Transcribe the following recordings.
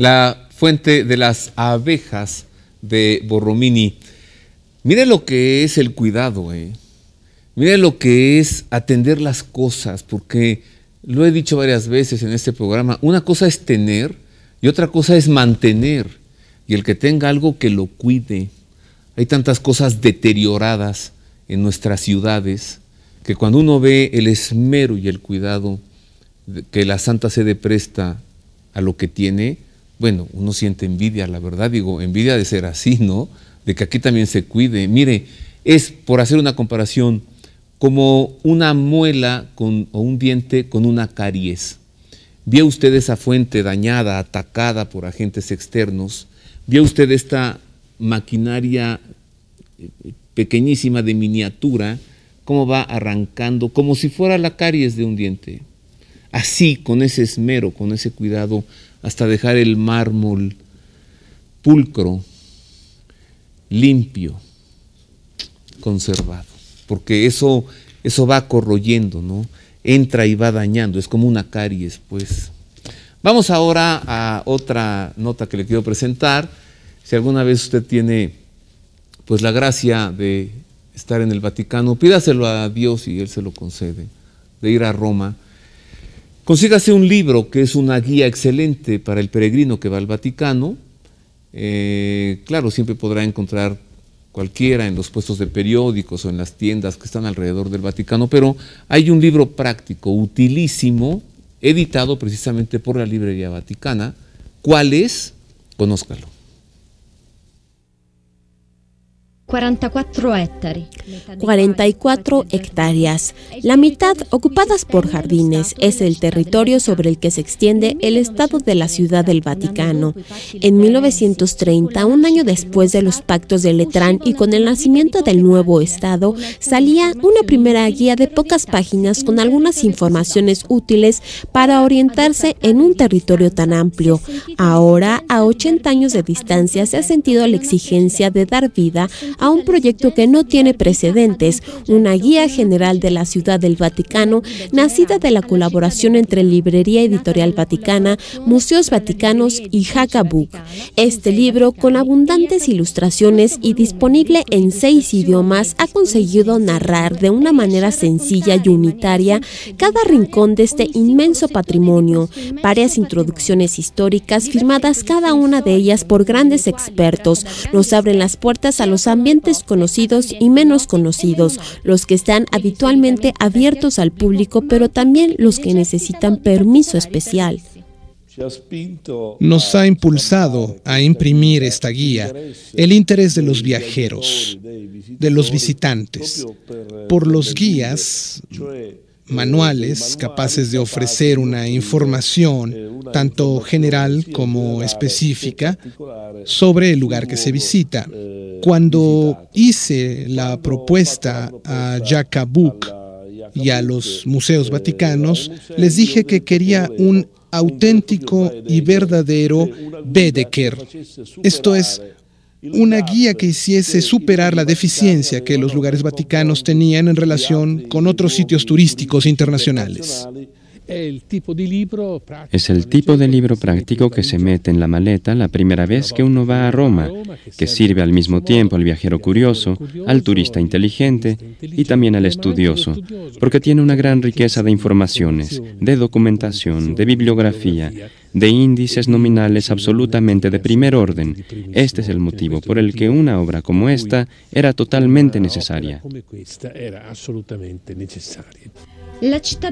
la fuente de las abejas de Borromini. Mire lo que es el cuidado, ¿eh? mire lo que es atender las cosas, porque lo he dicho varias veces en este programa, una cosa es tener y otra cosa es mantener. Y el que tenga algo que lo cuide. Hay tantas cosas deterioradas en nuestras ciudades que cuando uno ve el esmero y el cuidado que la Santa Sede presta a lo que tiene, bueno, uno siente envidia, la verdad, digo, envidia de ser así, ¿no? De que aquí también se cuide. Mire, es, por hacer una comparación, como una muela o un diente con una caries. ¿Vio usted esa fuente dañada, atacada por agentes externos? ¿Vio usted esta maquinaria eh, pequeñísima de miniatura, cómo va arrancando, como si fuera la caries de un diente? Así, con ese esmero, con ese cuidado, hasta dejar el mármol pulcro, limpio, conservado, porque eso, eso va corroyendo, ¿no? Entra y va dañando, es como una caries, pues. Vamos ahora a otra nota que le quiero presentar. Si alguna vez usted tiene pues la gracia de estar en el Vaticano, pídaselo a Dios y él se lo concede, de ir a Roma Consígase un libro que es una guía excelente para el peregrino que va al Vaticano. Eh, claro, siempre podrá encontrar cualquiera en los puestos de periódicos o en las tiendas que están alrededor del Vaticano, pero hay un libro práctico, utilísimo, editado precisamente por la Librería Vaticana. ¿Cuál es? Conózcalo. 44 hectáreas. 44 hectáreas, la mitad ocupadas por jardines, es el territorio sobre el que se extiende el Estado de la Ciudad del Vaticano. En 1930, un año después de los pactos de Letrán y con el nacimiento del nuevo Estado, salía una primera guía de pocas páginas con algunas informaciones útiles para orientarse en un territorio tan amplio. Ahora, a 80 años de distancia, se ha sentido la exigencia de dar vida a un proyecto que no tiene precedentes, una guía general de la Ciudad del Vaticano, nacida de la colaboración entre Librería Editorial Vaticana, Museos Vaticanos y haka Este libro, con abundantes ilustraciones y disponible en seis idiomas, ha conseguido narrar de una manera sencilla y unitaria cada rincón de este inmenso patrimonio. Varias introducciones históricas firmadas cada una de ellas por grandes expertos nos abren las puertas a los ambientes conocidos y menos conocidos, los que están habitualmente abiertos al público, pero también los que necesitan permiso especial. Nos ha impulsado a imprimir esta guía el interés de los viajeros, de los visitantes, por los guías manuales capaces de ofrecer una información tanto general como específica sobre el lugar que se visita, cuando hice la propuesta a book y a los museos eh, vaticanos, les dije que quería un auténtico y verdadero eh, Bedeker. Esto es, una guía que hiciese superar la deficiencia que los lugares vaticanos tenían en relación con otros sitios turísticos internacionales. Es el tipo de libro práctico que se mete en la maleta la primera vez que uno va a Roma, que sirve al mismo tiempo al viajero curioso, al turista inteligente y también al estudioso, porque tiene una gran riqueza de informaciones, de documentación, de bibliografía, de índices nominales absolutamente de primer orden. Este es el motivo por el que una obra como esta era totalmente necesaria. La Ciudad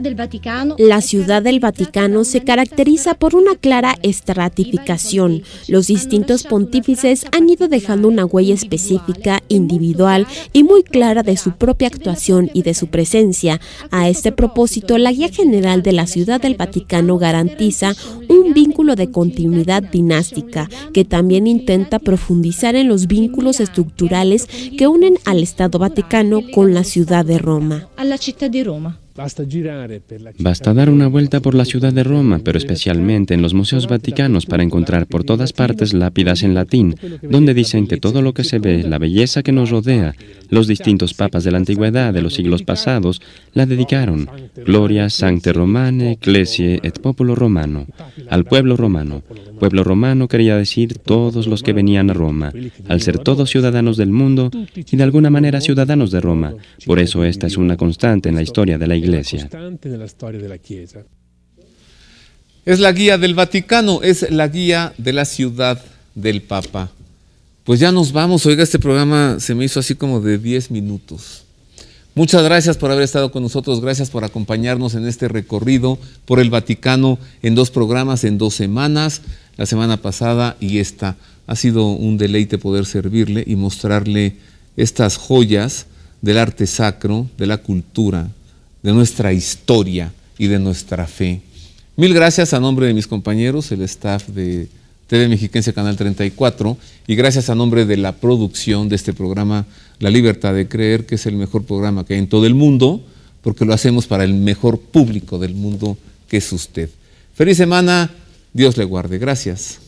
del Vaticano, se caracteriza por una clara estratificación. Los distintos pontífices han ido dejando una huella específica, individual y muy clara de su propia actuación y de su presencia. A este propósito, la Guía General de la Ciudad del Vaticano garantiza un vínculo de continuidad dinástica que también intenta profundizar en los vínculos estructurales que unen al Estado Vaticano con la ciudad de Roma. A la ciudad de Roma. Basta dar una vuelta por la ciudad de Roma, pero especialmente en los museos vaticanos para encontrar por todas partes lápidas en latín, donde dicen que todo lo que se ve, la belleza que nos rodea, los distintos papas de la antigüedad de los siglos pasados, la dedicaron. Gloria sancte romane, ecclesie et populo romano, al pueblo romano. Pueblo romano quería decir todos los que venían a Roma, al ser todos ciudadanos del mundo y de alguna manera ciudadanos de Roma. Por eso esta es una constante en la historia de la Iglesia es la guía del Vaticano, es la guía de la ciudad del Papa. Pues ya nos vamos. Oiga, este programa se me hizo así como de 10 minutos. Muchas gracias por haber estado con nosotros, gracias por acompañarnos en este recorrido por el Vaticano en dos programas, en dos semanas, la semana pasada y esta. Ha sido un deleite poder servirle y mostrarle estas joyas del arte sacro, de la cultura, de nuestra historia y de nuestra fe. Mil gracias a nombre de mis compañeros, el staff de TV Mexiquense Canal 34 y gracias a nombre de la producción de este programa La Libertad de Creer, que es el mejor programa que hay en todo el mundo, porque lo hacemos para el mejor público del mundo que es usted. Feliz semana, Dios le guarde, gracias.